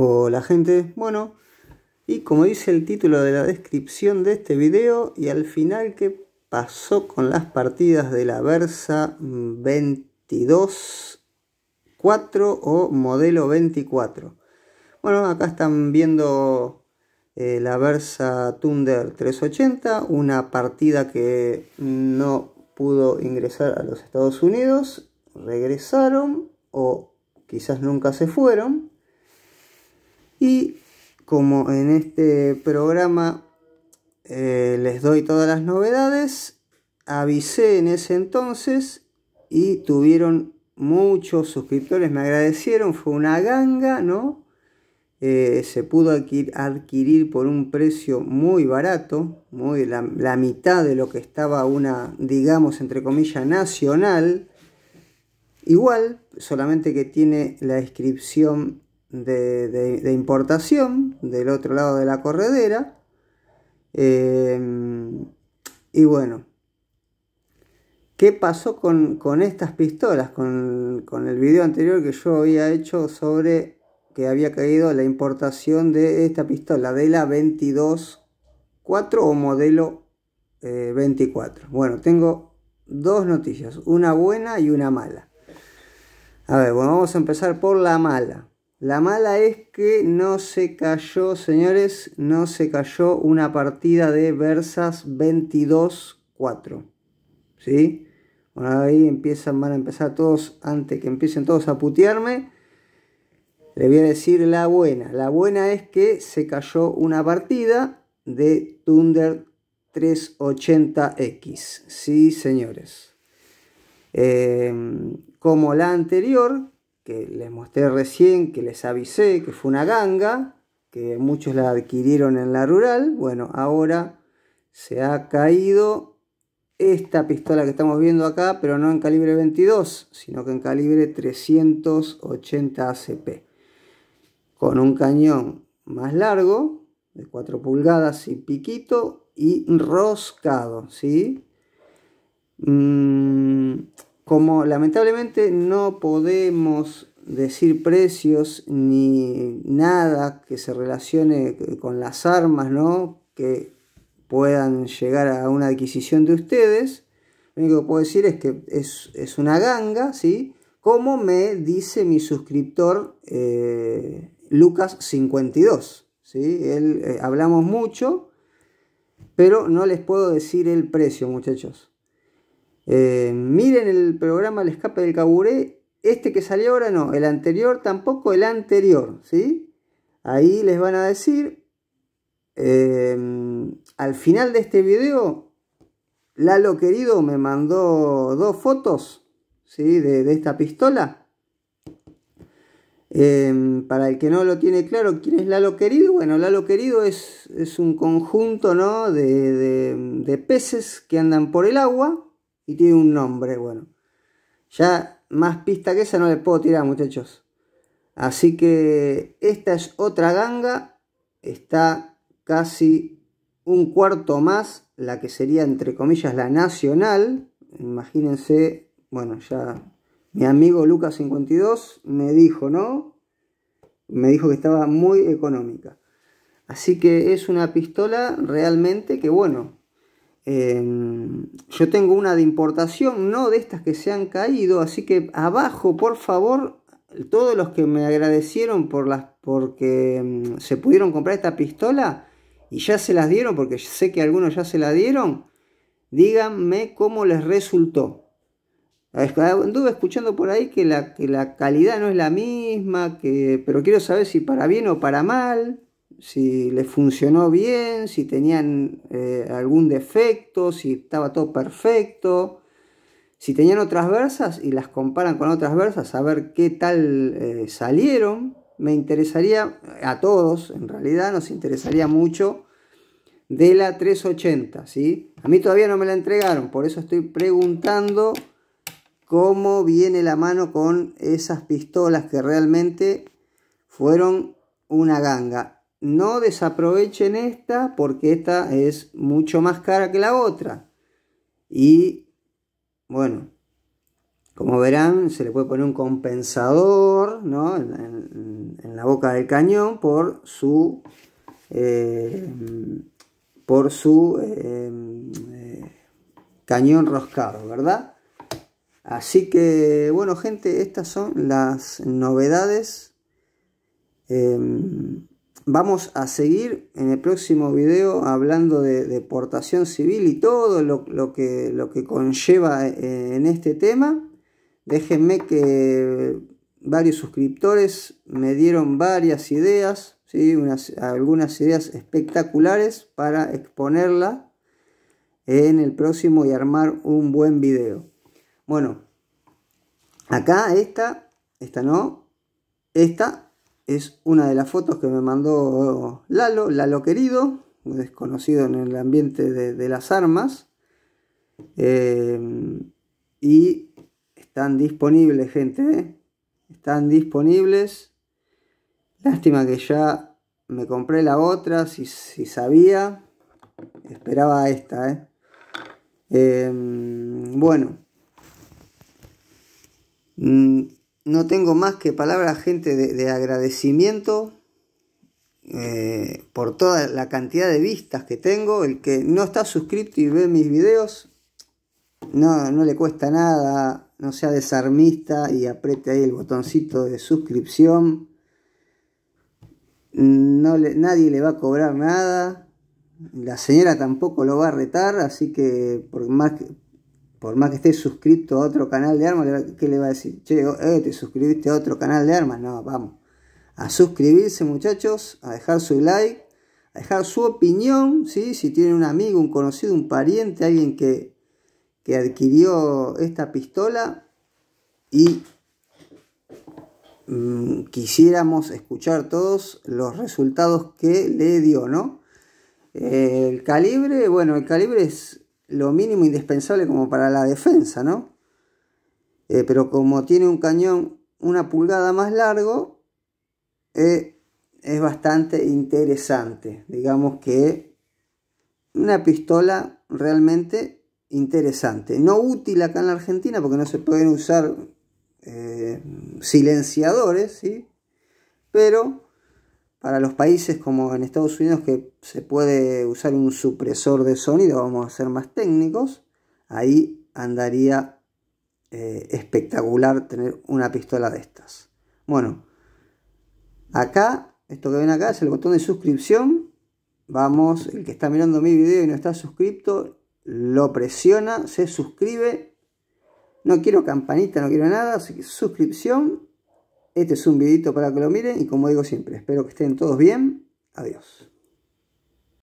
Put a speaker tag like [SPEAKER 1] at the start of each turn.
[SPEAKER 1] Hola gente, bueno, y como dice el título de la descripción de este video y al final que pasó con las partidas de la Versa 22 4 o modelo 24. Bueno, acá están viendo eh, la Versa Thunder 380, una partida que no pudo ingresar a los Estados Unidos, regresaron o quizás nunca se fueron y como en este programa eh, les doy todas las novedades, avisé en ese entonces y tuvieron muchos suscriptores, me agradecieron, fue una ganga, ¿no? Eh, se pudo adquirir, por un precio muy barato, muy la, la, mitad de lo que estaba una, digamos, entre comillas, nacional. Igual, solamente que tiene la inscripción de, importación del otro lado de la corredera. Em, y bueno, ¿qué pasó con, estas pistolas? Con, el video anterior que yo había hecho sobre que había caído la importación de esta pistola, de la 22-4 o modelo 24. Eh, bueno, tengo dos noticias, una buena y una mala. A ver, bueno, vamos a empezar por la mala. La mala es que no se cayó, señores, no se cayó una partida de Versas 224, ¿Sí? Bueno, ahí empiezan, van a empezar todos, antes que empiecen todos a putearme, le voy a decir la buena. La buena es que se cayó una partida de Thunder 380X. Sí, señores. Eh, como la anterior, que les mostré recién, que les avisé, que fue una ganga, que muchos la adquirieron en la rural. Bueno, ahora se ha caído esta pistola que estamos viendo acá, pero no en calibre 22, sino que en calibre 380 ACP. Con un cañón más largo, de 4 pulgadas y piquito, y roscado, ¿sí? Mm, como lamentablemente no podemos decir precios ni nada que se relacione con las armas, ¿no? Que puedan llegar a una adquisición de ustedes. Lo único que puedo decir es que es, una ganga, ¿sí? Como me dice mi suscriptor eh, Lucas52, ¿sí? Él, eh, hablamos mucho, pero no les puedo decir el precio, muchachos. Eh, miren el programa El escape del caburé, este que salió ahora no, el anterior tampoco, el anterior, ¿sí? Ahí les van a decir, em, al final de este video, Lalo querido me mandó dos fotos, ¿sí? De, esta pistola. Em, para el que no lo tiene claro, ¿quién es Lalo Querido? Bueno, Lalo Querido es, un conjunto ¿no? de peces que andan por el agua, y tiene un nombre, bueno. Ya más pista que esa no le puedo tirar, muchachos. Así que esta es otra ganga. Está casi un cuarto más, la que sería entre comillas la nacional. Imagínense, bueno, ya mi amigo Lucas52 me dijo, ¿no? Me dijo que estaba muy económica. Así que es una pistola realmente que, bueno, Em, yo tengo una de importación, no de estas que se han caído, así que abajo, por favor, todos los que me agradecieron por las, porque em, se pudieron comprar esta pistola y ya se las dieron, porque sé que algunos ya se la dieron, díganme cómo les resultó. Anduve escuchando por ahí que la, que la calidad no es la misma, que, pero quiero saber si para bien o para mal si les funcionó bien, si tenían eh, algún defecto, si estaba todo perfecto. Si tenían otras versas y las comparan con otras versas, a ver qué tal eh, salieron. Me interesaría, a todos en realidad, nos interesaría mucho de la 380, ¿sí? A mí todavía no me la entregaron, por eso estoy preguntando cómo viene la mano con esas pistolas que realmente fueron una ganga no desaprovechen esta porque esta es mucho más cara que la otra. Y bueno, como verán, se le puede poner un compensador ¿no? en, la boca del cañón por su, eh, por su eh, cañón roscado, ¿verdad? Así que, bueno, gente, estas son las novedades. Em, vamos a seguir en el próximo video hablando de deportación civil y todo lo, que, lo que conlleva eh, en este tema. Déjenme que varios suscriptores me dieron varias ideas, algunas ideas espectaculares para exponerla en el próximo y armar un buen video. Bueno, acá esta, esta no, esta es una de las fotos que me mandó Lalo, Lalo querido, desconocido en el ambiente de, las armas. Eh, y están disponibles, gente. ¿eh? Están disponibles. Lástima que ya me compré la otra, si, sabía. Esperaba esta, ¿eh? eh bueno. Mm, no tengo más que palabras, gente, de, agradecimiento eh, por toda la cantidad de vistas que tengo. El que no está suscrito y ve mis videos, no, no le cuesta nada, no sea desarmista y apriete ahí el botoncito de suscripción. No nadie le va a cobrar nada. La señora tampoco lo va a retar, así que por más que por más que estés suscrito a otro canal de armas, ¿qué le va a decir? Che, eh, te suscribiste a otro canal de armas. No, vamos. A suscribirse, muchachos, a dejar su like, a dejar su opinión, ¿sí? Si tienen un amigo, un conocido, un pariente, alguien que, adquirió esta pistola y mm, quisiéramos escuchar todos los resultados que le dio, ¿no? El calibre, bueno, el calibre es lo mínimo indispensable como para la defensa, ¿no? Eh, pero como tiene un cañón una pulgada más largo, eh, es bastante interesante. Digamos que una pistola realmente interesante. No útil acá en la Argentina porque no se pueden usar eh, silenciadores, ¿sí? Pero para los países como en Estados Unidos que se puede usar un supresor de sonido, vamos a ser más técnicos, ahí andaría eh, espectacular tener una pistola de estas. Bueno, acá, esto que ven acá es el botón de suscripción. Vamos, el que está mirando mi video y no está suscrito, lo presiona, se suscribe. No quiero campanita, no quiero nada, suscripción este es un videito para que lo miren y como digo siempre, espero que estén todos bien. Adiós.